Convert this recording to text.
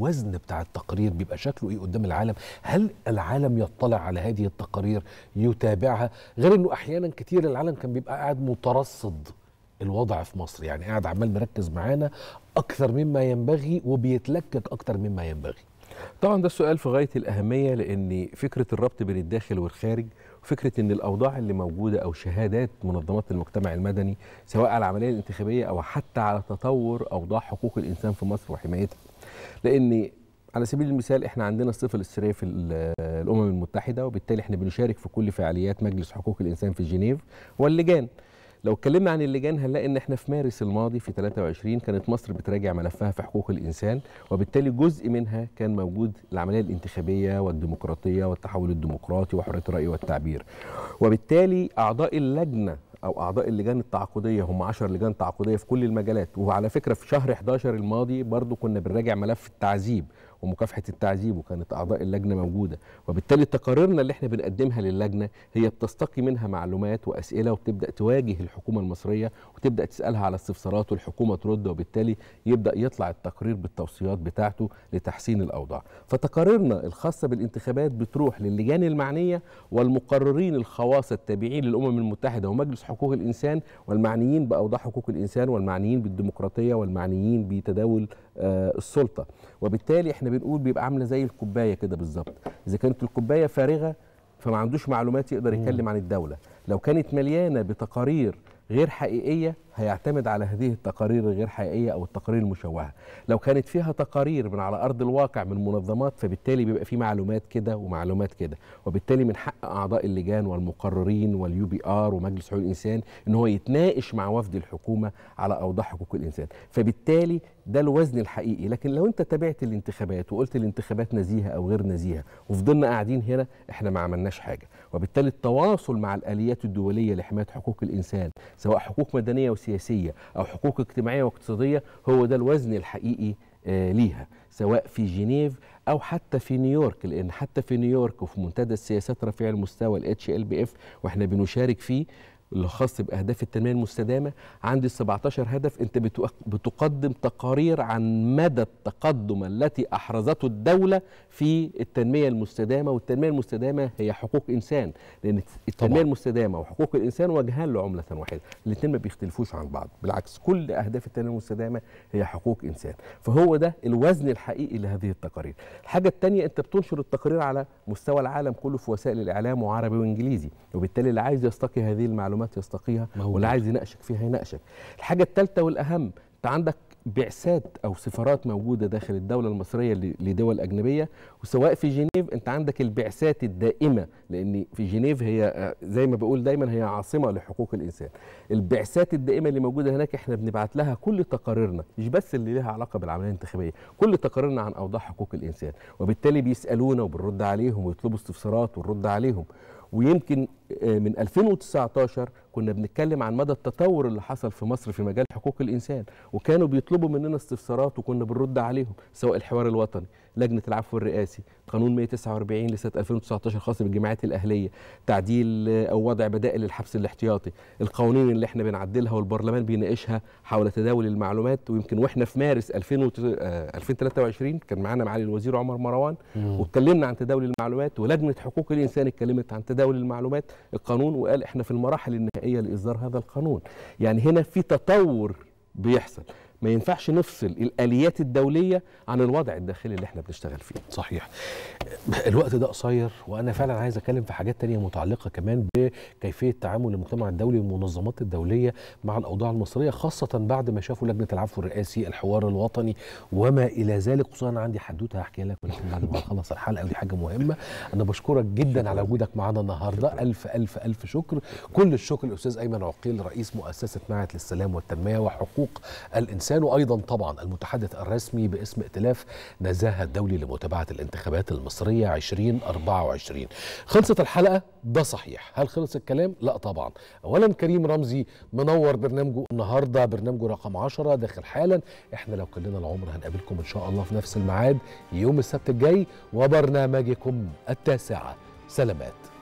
الوزن بتاع التقرير بيبقى شكله ايه قدام العالم هل العالم يطلع على هذه التقارير يتابعها غير انه احيانا كتير العالم كان بيبقى قاعد مترصد الوضع في مصر يعني قاعد عمال مركز معانا اكثر مما ينبغي وبيتلكك اكثر مما ينبغي طبعا ده السؤال في غايه الاهميه لان فكره الربط بين الداخل والخارج وفكره ان الاوضاع اللي موجوده او شهادات منظمات المجتمع المدني سواء على العمليه الانتخابيه او حتى على تطور اوضاع حقوق الانسان في مصر وحمايتها لان على سبيل المثال احنا عندنا الصفه الاستيرائيه في الامم المتحده وبالتالي احنا بنشارك في كل فعاليات مجلس حقوق الانسان في جنيف واللجان لو اتكلمنا عن اللجان هنلاقي ان احنا في مارس الماضي في 23 كانت مصر بتراجع ملفها في حقوق الانسان وبالتالي جزء منها كان موجود العمليه الانتخابيه والديمقراطيه والتحول الديمقراطي وحريه الراي والتعبير وبالتالي اعضاء اللجنه او اعضاء اللجان التعاقديه هم 10 لجان تعاقديه في كل المجالات وعلى فكره في شهر 11 الماضي برضو كنا بنراجع ملف التعذيب ومكافحه التعذيب وكانت اعضاء اللجنه موجوده وبالتالي تقاريرنا اللي احنا بنقدمها للجنه هي بتستقي منها معلومات واسئله وبتبدا تواجه الحكومه المصريه وتبدا تسالها على استفسارات والحكومه ترد وبالتالي يبدا يطلع التقرير بالتوصيات بتاعته لتحسين الاوضاع فتقاريرنا الخاصه بالانتخابات بتروح للجان المعنيه والمقررين الخواص التابعين للامم المتحده ومجلس حقوق الانسان والمعنيين باوضاع حقوق الانسان والمعنيين بالديمقراطيه والمعنيين بتداول آه، السلطه وبالتالي احنا بنقول بيبقى عامله زي الكوبايه كده بالظبط اذا كانت الكوبايه فارغه فما عندوش معلومات يقدر يتكلم عن الدوله لو كانت مليانه بتقارير غير حقيقيه هيعتمد على هذه التقارير الغير حقيقيه او التقارير المشوهه لو كانت فيها تقارير من على ارض الواقع من منظمات فبالتالي بيبقى في معلومات كده ومعلومات كده وبالتالي من حق اعضاء اللجان والمقررين واليو بي ار ومجلس حقوق الانسان ان هو يتناقش مع وفد الحكومه على اوضاع حقوق الانسان فبالتالي ده الوزن الحقيقي لكن لو انت تابعت الانتخابات وقلت الانتخابات نزيهه او غير نزيهه وفضلنا قاعدين هنا احنا ما عملناش حاجه وبالتالي التواصل مع الاليات الدوليه لحمايه حقوق الانسان سواء حقوق مدنيه سياسية أو حقوق اجتماعية واقتصادية هو ده الوزن الحقيقي آه، ليها سواء في جنيف او حتى في نيويورك لان حتى في نيويورك وفي منتدى السياسات رفيع المستوى الـ HLBF واحنا بنشارك فيه الخاص باهداف التنميه المستدامه عندي 17 هدف انت بتقدم تقارير عن مدى التقدم التي احرزته الدوله في التنميه المستدامه والتنميه المستدامه هي حقوق انسان لان التنميه طبعا. المستدامه وحقوق الانسان وجهان لعمله واحده الاثنين ما بيختلفوش عن بعض بالعكس كل اهداف التنميه المستدامه هي حقوق انسان فهو ده الوزن الحقيقي لهذه التقارير الحاجه الثانيه انت بتنشر التقارير على مستوى العالم كله في وسائل الاعلام وعربي وانجليزي وبالتالي اللي عايز يستقي هذه المعلومات معلومات يستقيها واللي عايز يناقشك فيها يناقشك الحاجه الثالثه والاهم انت عندك بعثات او سفارات موجوده داخل الدوله المصريه لدول اجنبيه وسواء في جنيف انت عندك البعثات الدائمه لان في جنيف هي آه، زي ما بقول دايما هي عاصمه لحقوق الانسان البعثات الدائمه اللي موجوده هناك احنا بنبعت لها كل تقاريرنا مش بس اللي لها علاقه بالعمليه الانتخابيه كل تقاريرنا عن اوضاع حقوق الانسان وبالتالي بيسالونا وبنرد عليهم ويطلبوا استفسارات ونرد عليهم ويمكن آه، من 2019 كنا بنتكلم عن مدى التطور اللي حصل في مصر في مجال حقوق الانسان وكانوا بيطلبوا مننا استفسارات وكنا بنرد عليهم سواء الحوار الوطني لجنه العفو الرئاسي قانون 149 لسنه 2019 الخاص بالجماعات الاهليه تعديل آه، او وضع بدائل للحبس الاحتياطي القوانين اللي احنا بنعدلها والبرلمان بيناقشها حول تداول المعلومات ويمكن واحنا في مارس 2023 آه، كان معانا معالي الوزير عمر مروان واتكلمنا عن تداول المعلومات ولجنه حقوق الانسان اتكلمت عن تداول المعلومات القانون وقال احنا في المراحل النهائيه لاصدار هذا القانون يعني هنا في تطور بيحصل ما ينفعش نفصل الاليات الدوليه عن الوضع الداخلي اللي احنا بنشتغل فيه صحيح الوقت ده قصير وانا فعلا عايز اتكلم في حاجات تانية متعلقه كمان بكيفيه تعامل المجتمع الدولي والمنظمات الدوليه مع الاوضاع المصريه خاصه بعد ما شافوا لجنه العفو الرئاسي الحوار الوطني وما الى ذلك خصوصا انا عندي حدوته هحكيها لك ولكن بعد ما اخلص الحلقه ودي حاجه مهمه انا بشكرك جدا على وجودك معانا النهارده الف الف الف شكر كل الشكر الاستاذ ايمن عقيل رئيس مؤسسه معهد للسلام والتنميه وحقوق الانسان لسانه أيضا طبعا المتحدث الرسمي باسم ائتلاف نزاهة الدولي لمتابعة الانتخابات المصرية 2024 خلصت الحلقة ده صحيح هل خلص الكلام؟ لا طبعا أولا كريم رمزي منور برنامجه النهاردة برنامجه رقم 10 داخل حالا احنا لو كلنا العمر هنقابلكم إن شاء الله في نفس الميعاد يوم السبت الجاي وبرنامجكم التاسعة سلامات